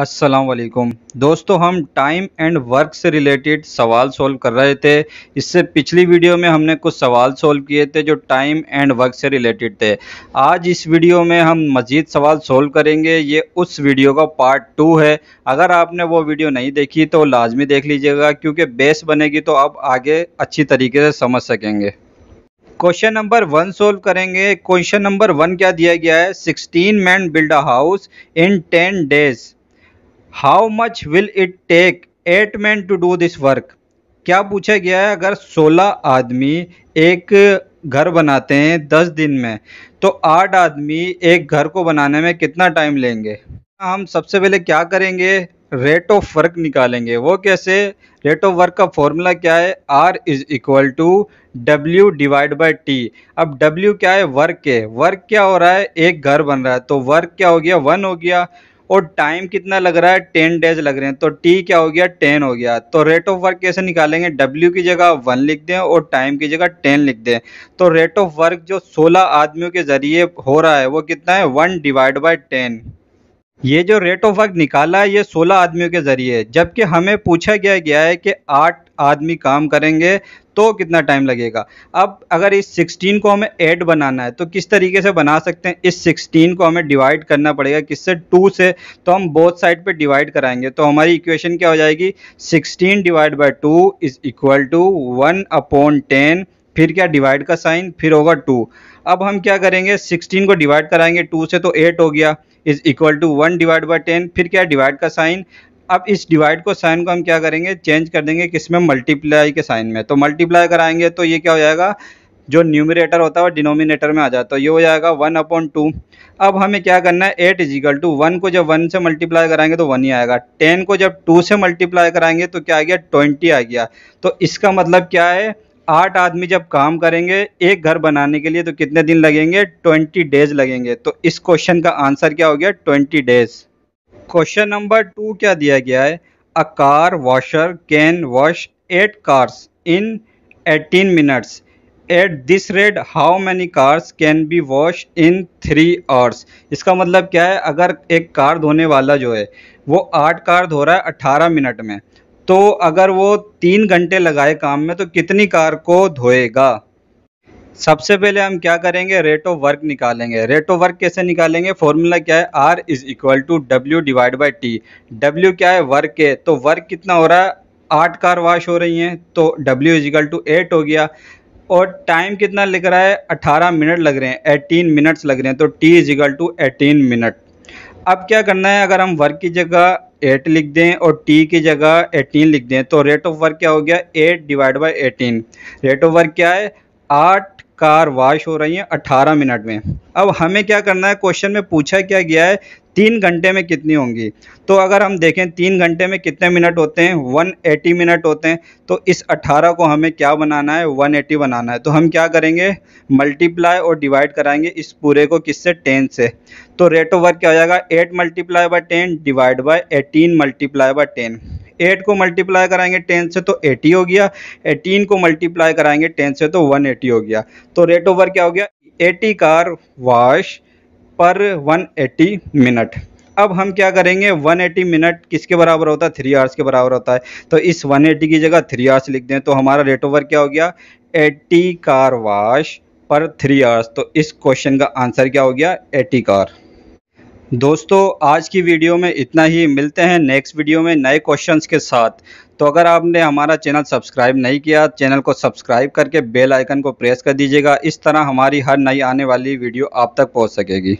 अस्सलाम वालेकुम दोस्तों हम टाइम एंड वर्क से रिलेटेड सवाल सॉल्व कर रहे थे इससे पिछली वीडियो में हमने कुछ सवाल सॉल्व किए थे जो टाइम एंड वर्क से रिलेटेड थे आज इस वीडियो में हम मज़ीद सवाल सॉल्व करेंगे ये उस वीडियो का पार्ट टू है अगर आपने वो वीडियो नहीं देखी तो लाजमी देख लीजिएगा क्योंकि बेस बनेगी तो आप आगे अच्छी तरीके से समझ सकेंगे क्वेश्चन नंबर वन सोल्व करेंगे क्वेश्चन नंबर वन क्या दिया गया है sixteen man build a house in ten days how much will it take eight man to do this work क्या पूछा गया है अगर 16 आदमी एक घर बनाते हैं 10 दिन में तो आठ आदमी एक घर को बनाने में कितना टाइम लेंगे हम सबसे पहले क्या करेंगे रेट ऑफ वर्क निकालेंगे वो कैसे रेट ऑफ वर्क का फॉर्मूला क्या है R is equal to W divide by T अब डब्ल्यू क्या है वर्क के वर्क क्या हो रहा है एक घर बन रहा है तो वर्क क्या हो गया वन हो गया और टाइम कितना लग रहा है टेन डेज लग रहे हैं तो टी क्या हो गया टेन हो गया तो रेट ऑफ वर्क कैसे निकालेंगे डब्ल्यू की जगह वन लिख दें और टाइम की जगह टेन लिख दें तो रेट ऑफ वर्क जो सोलह आदमियों के जरिए हो रहा है वो कितना है वन डिवाइड बाई टेन ये जो रेट ऑफ वर्क निकाला है ये सोलह आदमियों के जरिए जबकि हमें पूछा गया गया है कि आठ आदमी काम करेंगे तो कितना टाइम लगेगा अब अगर इस 16 को हमें ऐड बनाना है तो किस तरीके से बना सकते हैं इस 16 को हमें डिवाइड करना पड़ेगा किससे 2 से तो हम बोथ साइड पे डिवाइड कराएंगे तो हमारी इक्वेशन क्या हो जाएगी 16 divide by two is equal to one upon ten फिर क्या डिवाइड का साइन फिर होगा टू अब हम क्या करेंगे 16 को डिवाइड कराएंगे टू से तो एट हो गया is equal to one divide by ten फिर क्या डिवाइड का साइन अब इस डिवाइड को साइन को हम क्या करेंगे चेंज कर देंगे किस में मल्टीप्लाई के साइन में तो मल्टीप्लाई कराएंगे तो ये क्या हो जाएगा जो न्यूमिनेटर होता है वो डिनोमिनेटर में आ जाता है तो ये हो जाएगा वन अपॉन टू अब हमें क्या करना है एट इजिकल टू वन को जब वन से मल्टीप्लाई कराएंगे तो वन ही आएगा टेन को जब टू से मल्टीप्लाई कराएंगे तो क्या आ गया ट्वेंटी आ गया तो इसका मतलब क्या है आठ आदमी जब काम करेंगे एक घर बनाने के लिए तो कितने दिन लगेंगे ट्वेंटी डेज लगेंगे तो इस क्वेश्चन का आंसर क्या हो गया twenty days question number two क्या दिया गया है a car washer can wash eight cars in eighteen minutes at this rate how many cars can be wash in three hours इसका मतलब क्या है अगर एक कार धोने वाला जो है वो आठ कार धो रहा है अट्ठारह मिनट में तो अगर वो तीन घंटे लगाए काम में तो कितनी कार को धोएगा सबसे पहले हम क्या करेंगे रेट ऑफ वर्क निकालेंगे रेट ऑफ वर्क कैसे निकालेंगे फॉर्मूला क्या है R is equal to W divide by T W क्या है वर्क के तो वर्क कितना हो रहा है आठ कार वाश हो रही हैं तो W is equal to eight हो गया और टाइम कितना लग रहा है अट्ठारह मिनट लग रहे हैं एटीन मिनट्स लग रहे हैं तो T is equal to eighteen minute अब क्या करना है अगर हम वर्क की जगह एट लिख दें और टी की जगह एटीन लिख दें तो रेट ऑफ वर्क क्या हो गया eight divide by eighteen rate of work क्या है आठ कार वॉश हो रही है 18 मिनट में अब हमें क्या करना है क्वेश्चन में पूछा क्या गया है तीन घंटे में कितनी होंगी तो अगर हम देखें तीन घंटे में कितने मिनट होते हैं 180 मिनट होते हैं तो इस 18 को हमें क्या बनाना है 180 बनाना है तो हम क्या करेंगे मल्टीप्लाई और डिवाइड कराएंगे इस पूरे को किससे टेन से तो रेट ऑफ वर्क क्या हो जाएगा eight multiply by ten divide by eighteen multiply by ten eight को मल्टीप्लाई कराएंगे टेन से तो एटी हो गया एटीन को मल्टीप्लाई कराएंगे टेन से तो वन एटी हो गया तो रेट ओवर क्या हो गया एटी कार वॉश पर वन एटी मिनट अब हम क्या करेंगे 180 मिनट किसके बराबर होता है थ्री आवर्स के बराबर होता है तो इस 180 की जगह थ्री आवर्स लिख दें तो हमारा रेट ओवर क्या हो गया 80 कार वाश पर थ्री आवर्स तो इस क्वेश्चन का आंसर क्या हो गया 80 कार दोस्तों आज की वीडियो में इतना ही मिलते हैं नेक्स्ट वीडियो में नए क्वेश्चंस के साथ तो अगर आपने हमारा चैनल सब्सक्राइब नहीं किया चैनल को सब्सक्राइब करके बेल आइकन को प्रेस कर दीजिएगा इस तरह हमारी हर नई आने वाली वीडियो आप तक पहुंच सकेगी